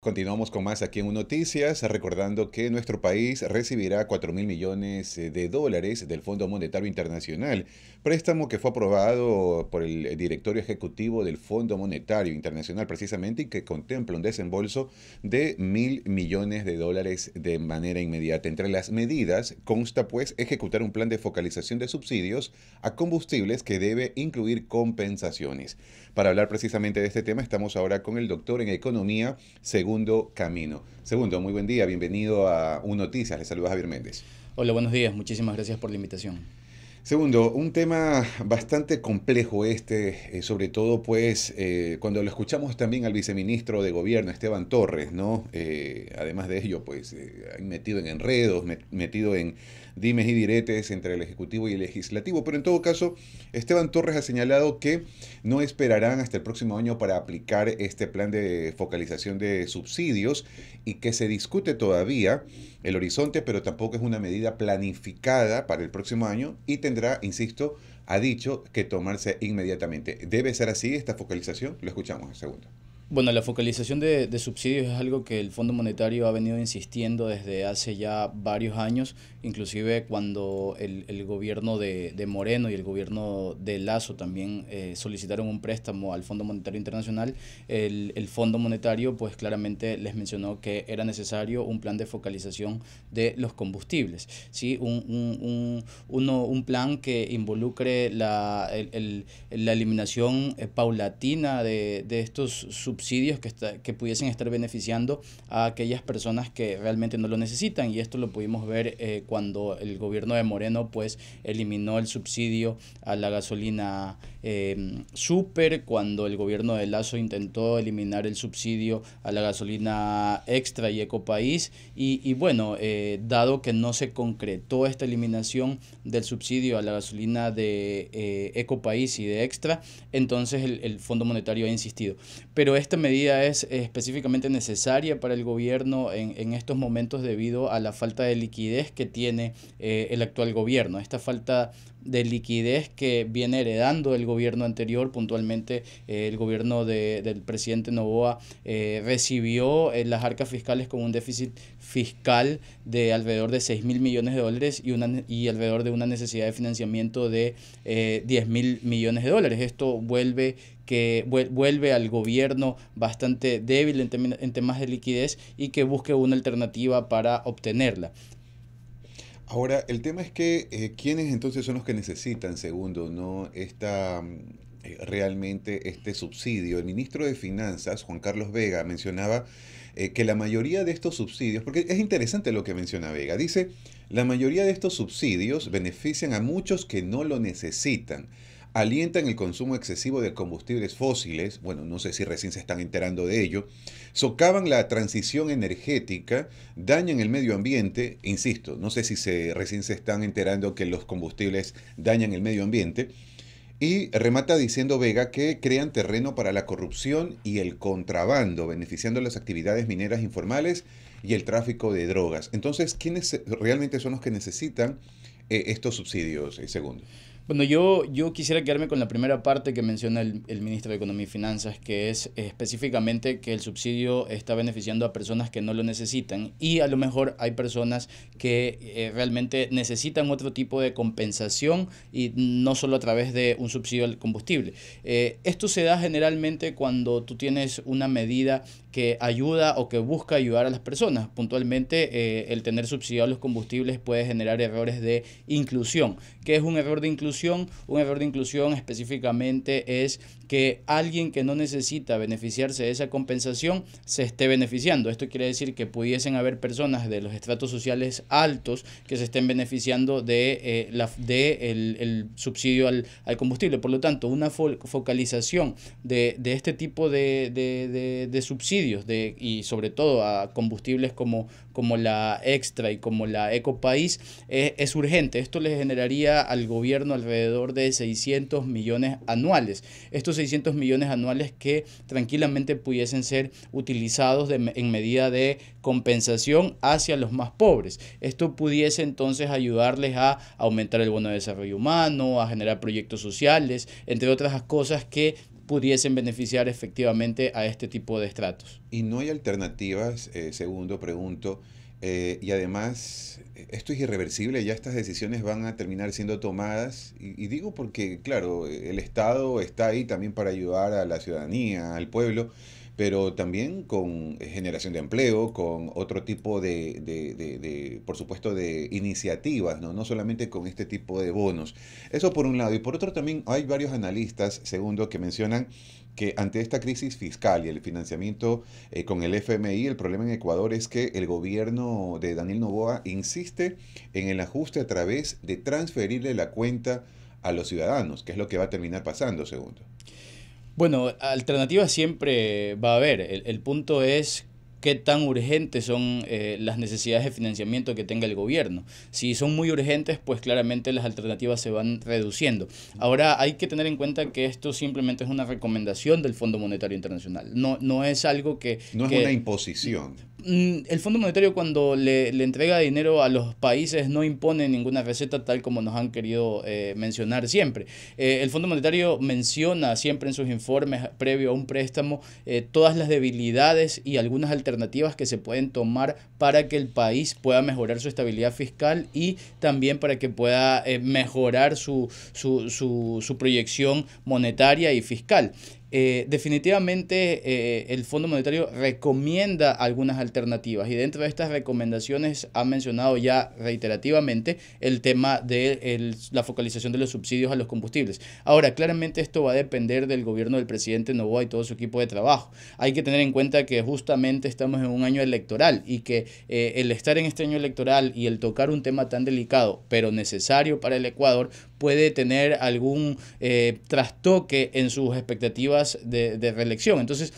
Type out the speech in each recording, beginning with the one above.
Continuamos con más aquí en Noticias, recordando que nuestro país recibirá 4 mil millones eh, de dólares del Fondo Monetario Internacional, préstamo que fue aprobado por el directorio ejecutivo del Fondo Monetario Internacional precisamente y que contempla un desembolso de mil millones de dólares de manera inmediata. Entre las medidas consta pues ejecutar un plan de focalización de subsidios a combustibles que debe incluir compensaciones. Para hablar precisamente de este tema estamos ahora con el doctor en economía, según Segundo Camino. Segundo, muy buen día, bienvenido a Un Noticias, le saluda Javier Méndez. Hola, buenos días, muchísimas gracias por la invitación. Segundo, un tema bastante complejo este, eh, sobre todo pues eh, cuando lo escuchamos también al viceministro de gobierno, Esteban Torres, ¿no? Eh, además de ello, pues metido en enredos, metido en dimes y diretes entre el Ejecutivo y el Legislativo. Pero en todo caso, Esteban Torres ha señalado que no esperarán hasta el próximo año para aplicar este plan de focalización de subsidios y que se discute todavía el horizonte, pero tampoco es una medida planificada para el próximo año y tendrá, insisto, ha dicho que tomarse inmediatamente. ¿Debe ser así esta focalización? Lo escuchamos en segundo. Bueno, la focalización de, de, subsidios es algo que el Fondo Monetario ha venido insistiendo desde hace ya varios años, inclusive cuando el, gobierno de, Moreno y el gobierno de Lazo también eh, solicitaron un préstamo al Fondo Monetario Internacional, el, el, Fondo Monetario pues claramente les mencionó que era necesario un plan de focalización de los combustibles, ¿sí? un, uno, un plan que involucre la, eliminación eh, paulatina de, de estos subsidios subsidios que, que pudiesen estar beneficiando a aquellas personas que realmente no lo necesitan. Y esto lo pudimos ver eh, cuando el gobierno de Moreno pues eliminó el subsidio a la gasolina em, super, cuando el gobierno de Lazo intentó eliminar el subsidio a la gasolina extra y ecopaís. Y, y bueno, eh, dado que no se concretó esta eliminación del subsidio a la gasolina de eh, ecopaís y de extra, entonces el, el Fondo Monetario ha insistido. Pero esta medida es específicamente necesaria para el gobierno en, en estos momentos debido a la falta de liquidez que tiene eh, el actual gobierno. Esta falta de liquidez que viene heredando el gobierno anterior, puntualmente eh, el gobierno de, del presidente Novoa eh, recibió las arcas fiscales con un déficit fiscal de alrededor de 6 mil millones de dólares y, una, y alrededor de una necesidad de financiamiento de 10 mil millones de dólares. Esto vuelve que vuelve al gobierno bastante débil en, temas de liquidez y que busque una alternativa para obtenerla. Ahora, el tema es que, eh, ¿quiénes entonces son los que necesitan, segundo, no esta, eh, realmente este subsidio? El ministro de Finanzas, Juan Carlos Vega, mencionaba eh, que la mayoría de estos subsidios, porque es interesante lo que menciona Vega, dice, la mayoría de estos subsidios benefician a muchos que no lo necesitan alientan el consumo excesivo de combustibles fósiles, bueno, no sé si recién se están enterando de ello, socavan la transición energética, dañan el medio ambiente, insisto, no sé si se, recién se están enterando que los combustibles dañan el medio ambiente, y remata diciendo Vega que crean terreno para la corrupción y el contrabando, beneficiando las actividades mineras informales y el tráfico de drogas. Entonces, ¿quiénes realmente son los que necesitan eh, estos subsidios, eh, segundo? Bueno, yo, yo quisiera quedarme con la primera parte que menciona el, ministro de Economía y Finanzas, que es específicamente que el subsidio está beneficiando a personas que no lo necesitan y a lo mejor hay personas que eh, realmente necesitan otro tipo de compensación y no solo a través de un subsidio al combustible. Eh, esto se da generalmente cuando tú tienes una medida que ayuda o que busca ayudar a las personas. Puntualmente, eh, el tener subsidio a los combustibles puede generar errores de inclusión. ¿Qué es un error de inclusión? Un error de inclusión específicamente es que alguien que no necesita beneficiarse de esa compensación se esté beneficiando. Esto quiere decir que pudiesen haber personas de los estratos sociales altos que se estén beneficiando de, eh, la, de el, subsidio al, combustible. Por lo tanto, una focalización de, este tipo de, de, de subsidios de, y sobre todo a combustibles como, como la Extra y como la Ecopaís es, eh, es urgente. Esto le generaría al gobierno alrededor de 600 millones anuales. Estos 600 millones anuales que tranquilamente pudiesen ser utilizados en medida de compensación hacia los más pobres. Esto pudiese entonces ayudarles a aumentar el bono de desarrollo humano, a generar proyectos sociales, entre otras cosas que pudiesen beneficiar efectivamente a este tipo de estratos. Y no hay alternativas, eh, segundo, pregunto, eh, y además, eh, esto es irreversible, ya estas decisiones van a terminar siendo tomadas. y, digo porque, claro, el Estado está ahí también para ayudar a la ciudadanía, al pueblo, pero también con generación de empleo, con otro tipo de, por supuesto, de iniciativas, ¿no? no solamente con este tipo de bonos. Eso por un lado. Y por otro también hay varios analistas, segundo, que mencionan que ante esta crisis fiscal y el financiamiento eh, con el FMI, el problema en Ecuador es que el gobierno de Daniel Novoa insiste en el ajuste a través de transferirle la cuenta a los ciudadanos, que es lo que va a terminar pasando, segundo. Bueno, alternativas siempre va a haber. El, punto es qué tan urgentes son eh, las necesidades de financiamiento que tenga el gobierno. Si son muy urgentes, pues claramente las alternativas se van reduciendo. Ahora hay que tener en cuenta que esto simplemente es una recomendación del Fondo Monetario Internacional. No, no es algo que... No es una imposición. Mm, el Fondo Monetario cuando le, entrega dinero a los países no impone ninguna receta tal como nos han querido eh, mencionar siempre. Eh, el Fondo Monetario menciona siempre en sus informes previo a un préstamo eh, todas las debilidades y algunas alternativas que se pueden tomar para que el país pueda mejorar su estabilidad fiscal y también para que pueda mejorar su, su, su proyección monetaria y fiscal. Eh, definitivamente eh, el Fondo Monetario recomienda algunas alternativas y dentro de estas recomendaciones ha mencionado ya reiterativamente el tema de la focalización de los subsidios a los combustibles. Ahora, claramente esto va a depender del gobierno del presidente Novoa y todo su equipo de trabajo. Hay que tener en cuenta que justamente estamos en un año electoral y que eh, el estar en este año electoral y el tocar un tema tan delicado pero necesario para el Ecuador puede tener algún eh, trastoque en sus expectativas de, de reelección. Entonces,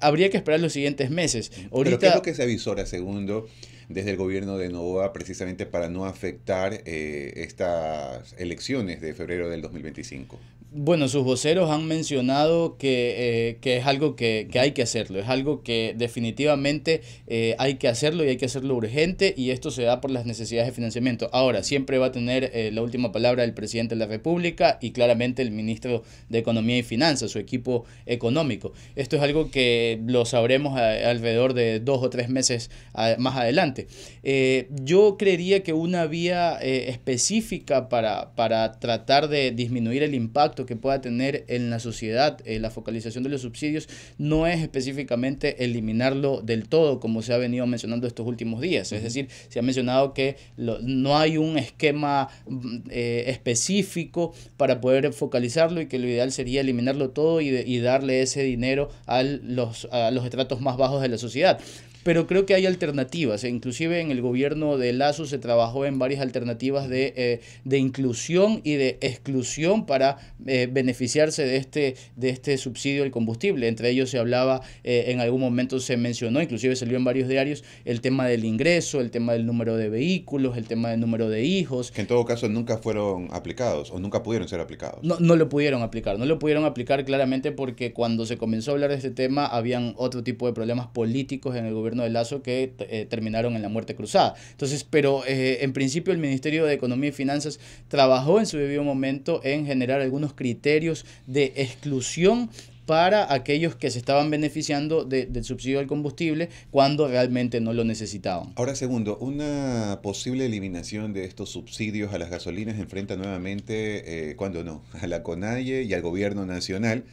habría que esperar los siguientes meses. ¿Pero qué que avisora, segundo? desde el gobierno de Novoa precisamente para no afectar eh, estas elecciones de febrero del 2025? Bueno, sus voceros han mencionado que, eh, que es algo que, hay que hacerlo, es algo que definitivamente eh, hay que hacerlo y hay que hacerlo urgente y esto se da por las necesidades de financiamiento. Ahora, siempre va a tener la última palabra el presidente de la República y claramente el ministro de Economía y Finanzas, su equipo económico. Esto es algo que lo sabremos alrededor de dos o tres meses más adelante. Eh, yo creería que una vía eh, específica para, para, tratar de disminuir el impacto que pueda tener en la sociedad eh, la focalización de los subsidios no es específicamente eliminarlo del todo, como se ha venido mencionando estos últimos días. Es decir, se ha mencionado que no hay un esquema mm, específico para poder focalizarlo y que lo ideal sería eliminarlo todo y, y darle ese dinero a los, a los estratos más bajos de la sociedad pero creo que hay alternativas. E inclusive en el gobierno de Lazo se trabajó en varias alternativas de, eh, de inclusión y de exclusión para eh, beneficiarse de este, de este subsidio al combustible. Entre ellos se hablaba, eh, en algún momento se mencionó, inclusive salió en varios diarios, el tema del ingreso, el tema del número de vehículos, el tema del número de hijos. Que en todo caso nunca fueron aplicados o nunca pudieron ser aplicados. No, no lo pudieron aplicar, no lo pudieron aplicar claramente porque cuando se comenzó a hablar de este tema habían otro tipo de problemas políticos en el gobierno de Lazo que eh, terminaron en la muerte cruzada. Entonces, pero eh, en principio el Ministerio de Economía y Finanzas trabajó en su debido momento en generar algunos criterios de exclusión para aquellos que se estaban beneficiando del subsidio al combustible cuando realmente no lo necesitaban. Ahora, segundo, una posible eliminación de estos subsidios a las gasolinas enfrenta nuevamente, eh, cuando no, a la CONAIE y al gobierno nacional.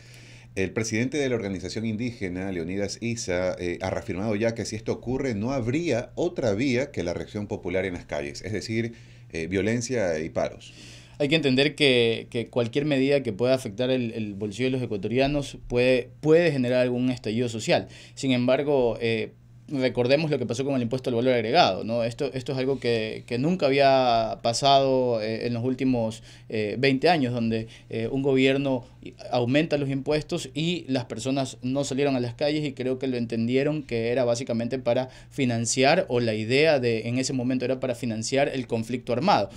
El presidente de la organización indígena, Leonidas Isa, eh, ha reafirmado ya que si esto ocurre no habría otra vía que la reacción popular en las calles, es decir, eh, violencia y paros. Hay que entender que, cualquier medida que pueda afectar el, bolsillo de los ecuatorianos puede, puede generar algún estallido social. Sin embargo, eh, recordemos lo que pasó con el impuesto al valor agregado. ¿no? Esto, esto es algo que, nunca había pasado eh, en los últimos 20 eh, años, donde eh, un gobierno aumenta los impuestos y las personas no salieron a las calles y creo que lo entendieron que era básicamente para financiar o la idea de en ese momento era para financiar el conflicto armado.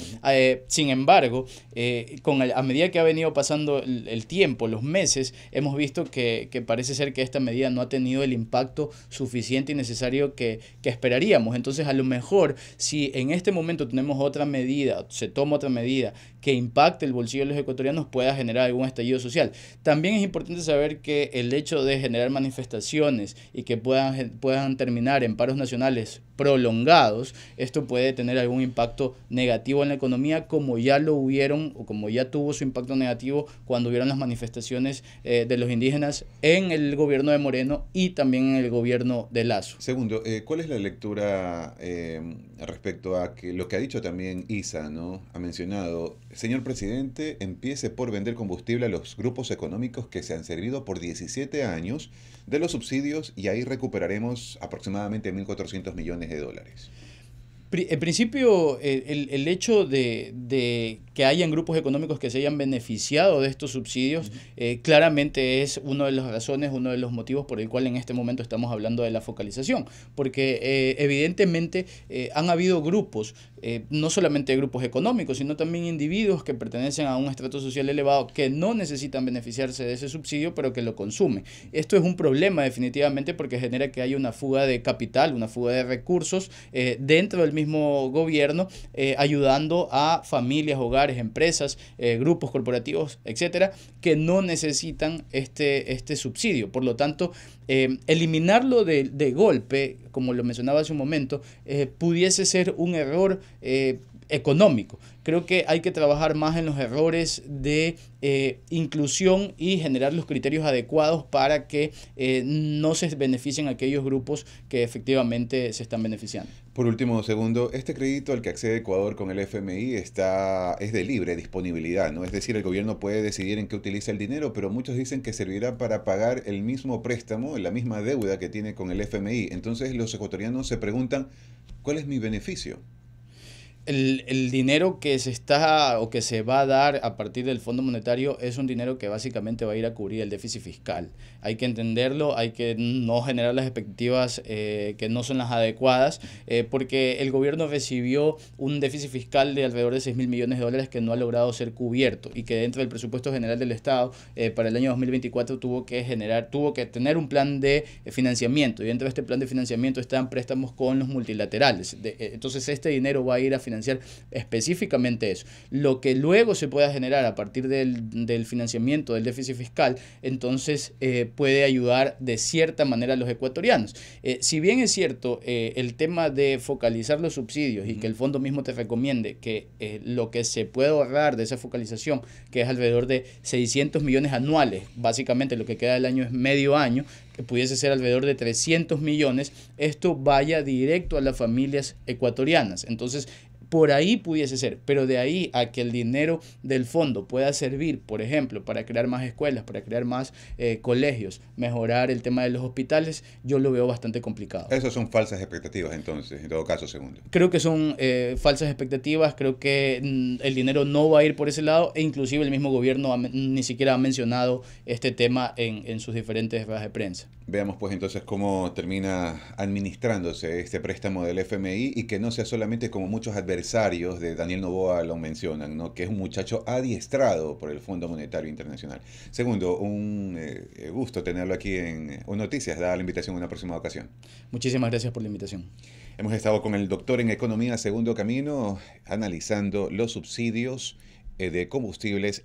sin embargo, con a medida que ha venido pasando el, tiempo, los meses, hemos visto que, que parece ser que esta medida no ha tenido el impacto suficiente y necesario necesario que, esperaríamos. Entonces, a lo mejor, si en este momento tenemos otra medida, se toma otra medida que impacte el bolsillo de los ecuatorianos, pueda generar algún estallido social. También es importante saber que el hecho de generar manifestaciones y que puedan, puedan terminar en paros nacionales prolongados, esto puede tener algún impacto negativo en la economía, como ya lo hubieron o como ya tuvo su impacto negativo cuando hubieron las manifestaciones eh, de los indígenas en el gobierno de Moreno y también en el gobierno de Lazo. Segundo, eh, ¿cuál es la lectura em, respecto a que lo que ha dicho también ISA, ¿no? Ha mencionado, señor presidente, empiece por vender combustible a los grupos económicos que se han servido por 17 años de los subsidios y ahí recuperaremos aproximadamente 1.400 millones de dólares. En principio, el, hecho de, que hayan grupos económicos que se hayan beneficiado de estos subsidios eh, claramente es una de las razones, uno de los motivos por el cual en este momento estamos hablando de la focalización, porque eh, evidentemente eh, han habido grupos, no solamente grupos económicos, sino también individuos que pertenecen a un estrato social elevado que no necesitan beneficiarse de ese subsidio, pero que lo consumen. Esto es un problema definitivamente porque genera que haya una fuga de capital, una fuga de recursos dentro del mismo mismo gobierno eh, ayudando a familias, hogares, empresas, eh, grupos corporativos, etcétera, que no necesitan este, este subsidio. Por lo tanto, eh, eliminarlo de, de, golpe, como lo mencionaba hace un momento, pudiese ser un error económico. Creo que hay que trabajar más en los errores de eh, inclusión y generar los criterios adecuados para que eh, no se beneficien aquellos grupos que efectivamente se están beneficiando. Por último, segundo, este crédito al que accede Ecuador con el FMI está, es de libre disponibilidad, ¿no? Es decir, el gobierno puede decidir en qué utiliza el dinero, pero muchos dicen que servirá para pagar el mismo préstamo, la misma deuda que tiene con el FMI. Entonces los ecuatorianos se preguntan, ¿cuál es mi beneficio? el, dinero que se está o que se va a dar a partir del Fondo Monetario es un dinero que básicamente va a ir a cubrir el déficit fiscal. Hay que entenderlo, hay que no generar las expectativas eh, que no son las adecuadas, eh, porque el gobierno recibió un déficit fiscal de alrededor de 6 mil millones de dólares que no ha logrado ser cubierto y que dentro del presupuesto general del Estado eh, para el año 2024 tuvo que generar, tuvo que tener un plan de financiamiento y dentro de este plan de financiamiento están préstamos con los multilaterales. entonces este dinero va a ir a financiar específicamente eso. Lo que luego se pueda generar a partir del, financiamiento del déficit fiscal, entonces eh, puede ayudar de cierta manera a los ecuatorianos. Eh, si bien es cierto eh, el tema de focalizar los subsidios y que el fondo mismo te recomiende que lo que se puede ahorrar de esa focalización, que es alrededor de 600 millones anuales, básicamente lo que queda del año es medio año, pudiese ser alrededor de 300 millones, esto vaya directo a las familias ecuatorianas. Entonces, por ahí pudiese ser, pero de ahí a que el dinero del fondo pueda servir, por ejemplo, para crear más escuelas, para crear más eh, colegios, mejorar el tema de los hospitales, yo lo veo bastante complicado. Esas son falsas expectativas entonces, en todo caso, segundo. Creo que son eh, falsas expectativas, creo que mm, el dinero no va a ir por ese lado e inclusive el mismo gobierno ni siquiera ha mencionado este tema en, sus diferentes ruedas de prensa. Veamos pues entonces cómo termina administrándose este préstamo del FMI y que no sea solamente como muchos adversarios de Daniel Novoa lo mencionan, ¿no? que es un muchacho adiestrado por el Fondo Monetario Internacional. Segundo, un eh, eh, gusto tenerlo aquí en eh, Noticias, Da la invitación en una próxima ocasión. Muchísimas gracias por la invitación. Hemos estado con el doctor en economía Segundo Camino analizando los subsidios de combustibles